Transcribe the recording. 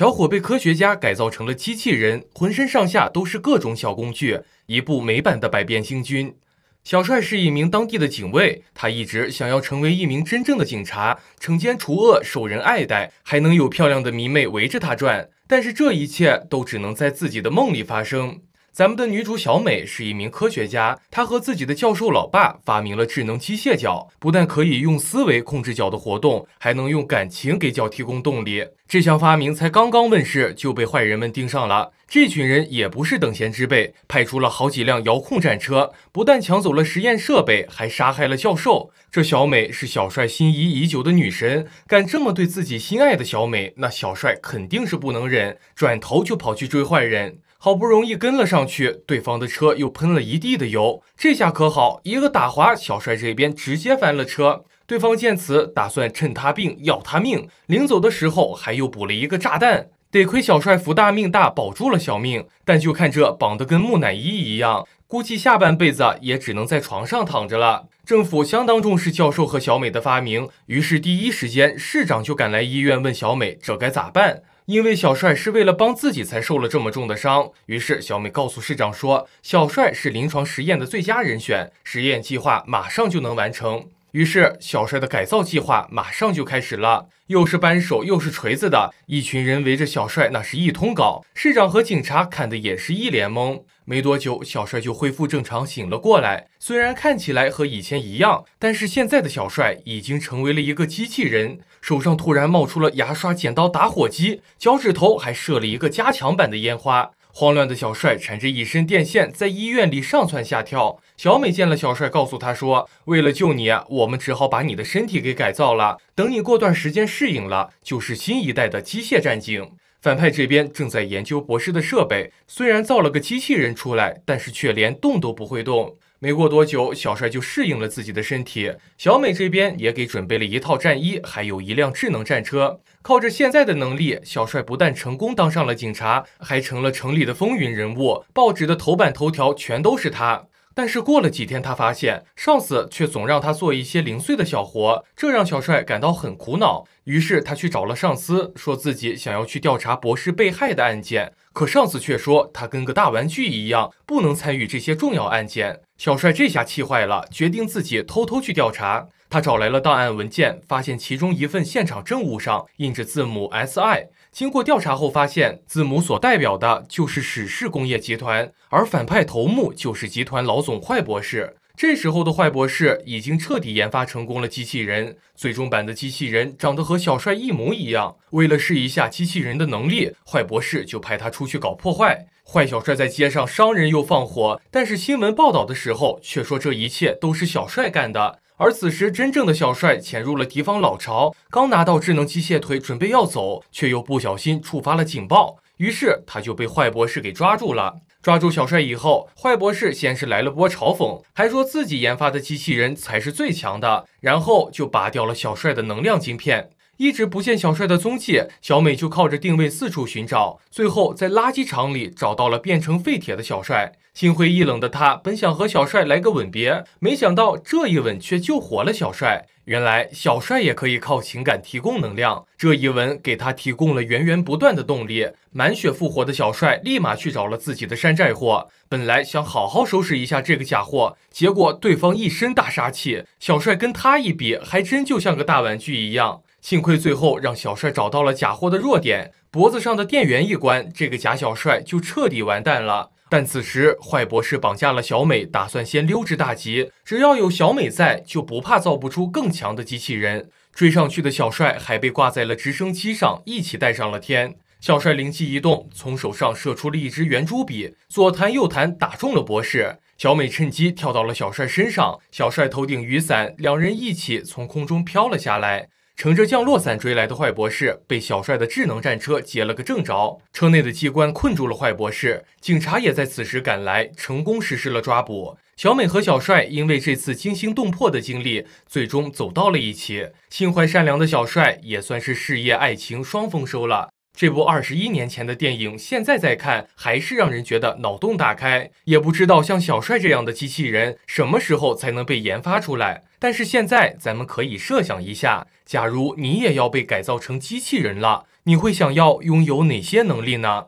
小伙被科学家改造成了机器人，浑身上下都是各种小工具，一部美版的《百变星君》。小帅是一名当地的警卫，他一直想要成为一名真正的警察，惩奸除恶，受人爱戴，还能有漂亮的迷妹围着他转。但是这一切都只能在自己的梦里发生。咱们的女主小美是一名科学家，她和自己的教授老爸发明了智能机械脚，不但可以用思维控制脚的活动，还能用感情给脚提供动力。这项发明才刚刚问世，就被坏人们盯上了。这群人也不是等闲之辈，派出了好几辆遥控战车，不但抢走了实验设备，还杀害了教授。这小美是小帅心仪已久的女神，敢这么对自己心爱的小美，那小帅肯定是不能忍，转头就跑去追坏人。好不容易跟了上去，对方的车又喷了一地的油，这下可好，一个打滑，小帅这边直接翻了车。对方见此，打算趁他病要他命，临走的时候还又补了一个炸弹。得亏小帅福大命大，保住了小命，但就看这绑得跟木乃伊一样，估计下半辈子也只能在床上躺着了。政府相当重视教授和小美的发明，于是第一时间市长就赶来医院问小美，这该咋办？因为小帅是为了帮自己才受了这么重的伤，于是小美告诉市长说，小帅是临床实验的最佳人选，实验计划马上就能完成。于是，小帅的改造计划马上就开始了，又是扳手，又是锤子的，一群人围着小帅，那是一通搞。市长和警察看的也是一脸懵。没多久，小帅就恢复正常，醒了过来。虽然看起来和以前一样，但是现在的小帅已经成为了一个机器人，手上突然冒出了牙刷、剪刀、打火机，脚趾头还射了一个加强版的烟花。慌乱的小帅缠着一身电线，在医院里上蹿下跳。小美见了小帅，告诉他说：“为了救你，我们只好把你的身体给改造了。等你过段时间适应了，就是新一代的机械战警。”反派这边正在研究博士的设备，虽然造了个机器人出来，但是却连动都不会动。没过多久，小帅就适应了自己的身体。小美这边也给准备了一套战衣，还有一辆智能战车。靠着现在的能力，小帅不但成功当上了警察，还成了城里的风云人物，报纸的头版头条全都是他。但是过了几天，他发现上司却总让他做一些零碎的小活，这让小帅感到很苦恼。于是他去找了上司，说自己想要去调查博士被害的案件，可上司却说他跟个大玩具一样，不能参与这些重要案件。小帅这下气坏了，决定自己偷偷去调查。他找来了档案文件，发现其中一份现场证物上印着字母 S I。经过调查后，发现字母所代表的就是史氏工业集团，而反派头目就是集团老总坏博士。这时候的坏博士已经彻底研发成功了机器人，最终版的机器人长得和小帅一模一样。为了试一下机器人的能力，坏博士就派他出去搞破坏。坏小帅在街上伤人又放火，但是新闻报道的时候却说这一切都是小帅干的。而此时真正的小帅潜入了敌方老巢，刚拿到智能机械腿准备要走，却又不小心触发了警报。于是他就被坏博士给抓住了。抓住小帅以后，坏博士先是来了波嘲讽，还说自己研发的机器人才是最强的，然后就拔掉了小帅的能量晶片。一直不见小帅的踪迹，小美就靠着定位四处寻找，最后在垃圾场里找到了变成废铁的小帅。心灰意冷的她本想和小帅来个吻别，没想到这一吻却救活了小帅。原来小帅也可以靠情感提供能量，这一吻给他提供了源源不断的动力。满血复活的小帅立马去找了自己的山寨货，本来想好好收拾一下这个假货，结果对方一身大杀器，小帅跟他一比，还真就像个大玩具一样。幸亏最后让小帅找到了假货的弱点，脖子上的电源一关，这个假小帅就彻底完蛋了。但此时坏博士绑架了小美，打算先溜之大吉。只要有小美在，就不怕造不出更强的机器人。追上去的小帅还被挂在了直升机上，一起带上了天。小帅灵机一动，从手上射出了一支圆珠笔，左弹右弹打中了博士。小美趁机跳到了小帅身上，小帅头顶雨伞，两人一起从空中飘了下来。乘着降落伞追来的坏博士，被小帅的智能战车截了个正着，车内的机关困住了坏博士。警察也在此时赶来，成功实施了抓捕。小美和小帅因为这次惊心动魄的经历，最终走到了一起。心怀善良的小帅也算是事业爱情双丰收了。这部二十一年前的电影，现在再看还是让人觉得脑洞大开。也不知道像小帅这样的机器人，什么时候才能被研发出来？但是现在咱们可以设想一下，假如你也要被改造成机器人了，你会想要拥有哪些能力呢？